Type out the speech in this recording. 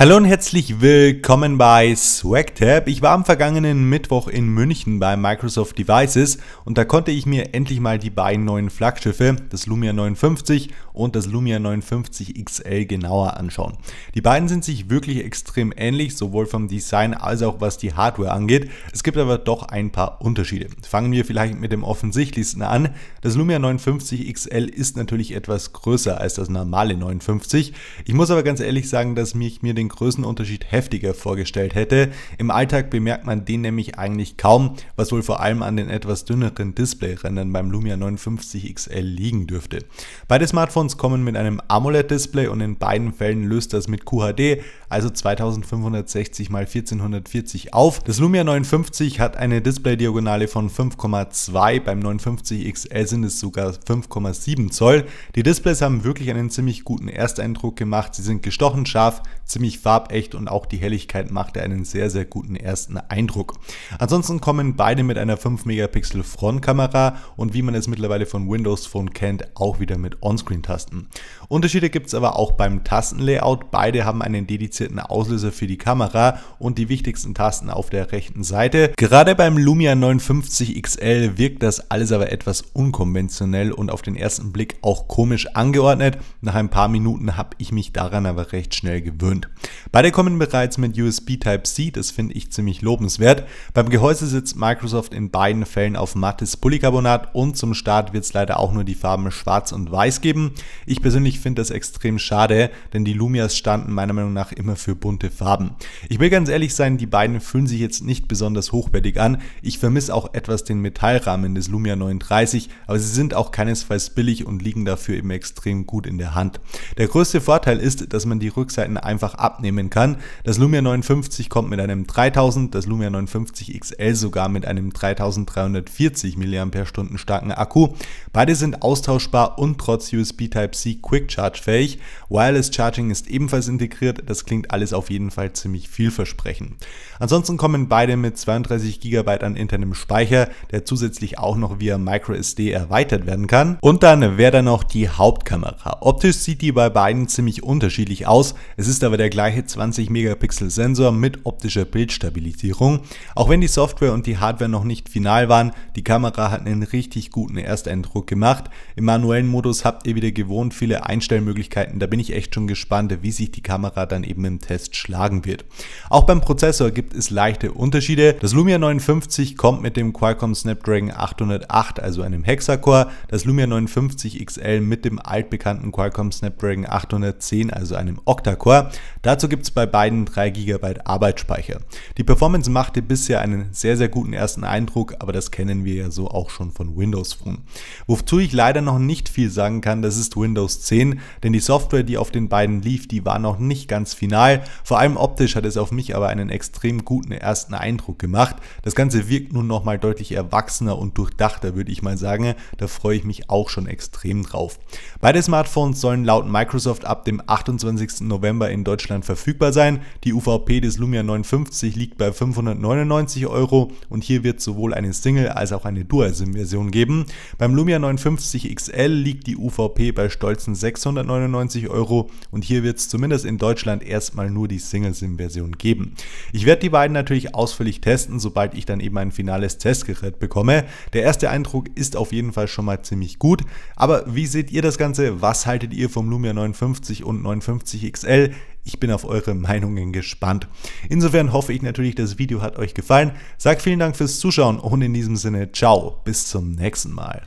Hallo und herzlich willkommen bei SwagTab. Ich war am vergangenen Mittwoch in München bei Microsoft Devices und da konnte ich mir endlich mal die beiden neuen Flaggschiffe, das Lumia 59 und das Lumia 59 XL genauer anschauen. Die beiden sind sich wirklich extrem ähnlich, sowohl vom Design als auch was die Hardware angeht. Es gibt aber doch ein paar Unterschiede. Fangen wir vielleicht mit dem offensichtlichsten an. Das Lumia 59 XL ist natürlich etwas größer als das normale 59. Ich muss aber ganz ehrlich sagen, dass mich mir den den Größenunterschied heftiger vorgestellt hätte. Im Alltag bemerkt man den nämlich eigentlich kaum, was wohl vor allem an den etwas dünneren Displayrändern beim Lumia 59 XL liegen dürfte. Beide Smartphones kommen mit einem AMOLED-Display und in beiden Fällen löst das mit QHD, also 2560 x 1440 auf. Das Lumia 59 hat eine Displaydiagonale von 5,2, beim 59 XL sind es sogar 5,7 Zoll. Die Displays haben wirklich einen ziemlich guten Ersteindruck gemacht, sie sind gestochen scharf, ziemlich ziemlich farbecht und auch die Helligkeit machte einen sehr, sehr guten ersten Eindruck. Ansonsten kommen beide mit einer 5 Megapixel Frontkamera und wie man es mittlerweile von Windows Phone kennt, auch wieder mit Onscreen-Tasten. Unterschiede gibt es aber auch beim Tastenlayout. Beide haben einen dedizierten Auslöser für die Kamera und die wichtigsten Tasten auf der rechten Seite. Gerade beim Lumia 950 XL wirkt das alles aber etwas unkonventionell und auf den ersten Blick auch komisch angeordnet. Nach ein paar Minuten habe ich mich daran aber recht schnell gewöhnt. Beide kommen bereits mit USB Type-C, das finde ich ziemlich lobenswert. Beim Gehäuse sitzt Microsoft in beiden Fällen auf mattes Polycarbonat und zum Start wird es leider auch nur die Farben schwarz und weiß geben. Ich persönlich finde das extrem schade, denn die Lumias standen meiner Meinung nach immer für bunte Farben. Ich will ganz ehrlich sein, die beiden fühlen sich jetzt nicht besonders hochwertig an. Ich vermisse auch etwas den Metallrahmen des Lumia 39, aber sie sind auch keinesfalls billig und liegen dafür eben extrem gut in der Hand. Der größte Vorteil ist, dass man die Rückseiten einfach ab abnehmen kann. Das Lumia 59 kommt mit einem 3000, das Lumia 59 XL sogar mit einem 3340 mAh starken Akku. Beide sind austauschbar und trotz USB Type-C Quick Charge fähig. Wireless Charging ist ebenfalls integriert, das klingt alles auf jeden Fall ziemlich vielversprechend. Ansonsten kommen beide mit 32 GB an internem Speicher, der zusätzlich auch noch via microSD erweitert werden kann. Und dann wäre da noch die Hauptkamera. Optisch sieht die bei beiden ziemlich unterschiedlich aus, es ist aber der gleiche 20-Megapixel-Sensor mit optischer Bildstabilisierung. Auch wenn die Software und die Hardware noch nicht final waren, die Kamera hat einen richtig guten Ersteindruck gemacht. Im manuellen Modus habt ihr wieder gewohnt viele Einstellmöglichkeiten. Da bin ich echt schon gespannt, wie sich die Kamera dann eben im Test schlagen wird. Auch beim Prozessor gibt es leichte Unterschiede. Das Lumia 59 kommt mit dem Qualcomm Snapdragon 808, also einem Hexacore. Das Lumia 59 XL mit dem altbekannten Qualcomm Snapdragon 810, also einem Octa-Core. Dazu gibt es bei beiden 3 GB Arbeitsspeicher. Die Performance machte bisher einen sehr, sehr guten ersten Eindruck, aber das kennen wir ja so auch schon von Windows Phone. Wozu ich leider noch nicht viel sagen kann, das ist Windows 10, denn die Software, die auf den beiden lief, die war noch nicht ganz final. Vor allem optisch hat es auf mich aber einen extrem guten ersten Eindruck gemacht. Das Ganze wirkt nun nochmal deutlich erwachsener und durchdachter, würde ich mal sagen. Da freue ich mich auch schon extrem drauf. Beide Smartphones sollen laut Microsoft ab dem 28. November in Deutschland Deutschland verfügbar sein. Die UVP des Lumia 59 liegt bei 599 Euro und hier wird sowohl eine Single als auch eine Dual-SIM-Version geben. Beim Lumia 59 XL liegt die UVP bei stolzen 699 Euro und hier wird es zumindest in Deutschland erstmal nur die Single-SIM-Version geben. Ich werde die beiden natürlich ausführlich testen, sobald ich dann eben ein finales Testgerät bekomme. Der erste Eindruck ist auf jeden Fall schon mal ziemlich gut. Aber wie seht ihr das Ganze? Was haltet ihr vom Lumia 59 und 59 XL? Ich bin auf eure Meinungen gespannt. Insofern hoffe ich natürlich, das Video hat euch gefallen. Sag vielen Dank fürs Zuschauen und in diesem Sinne, ciao, bis zum nächsten Mal.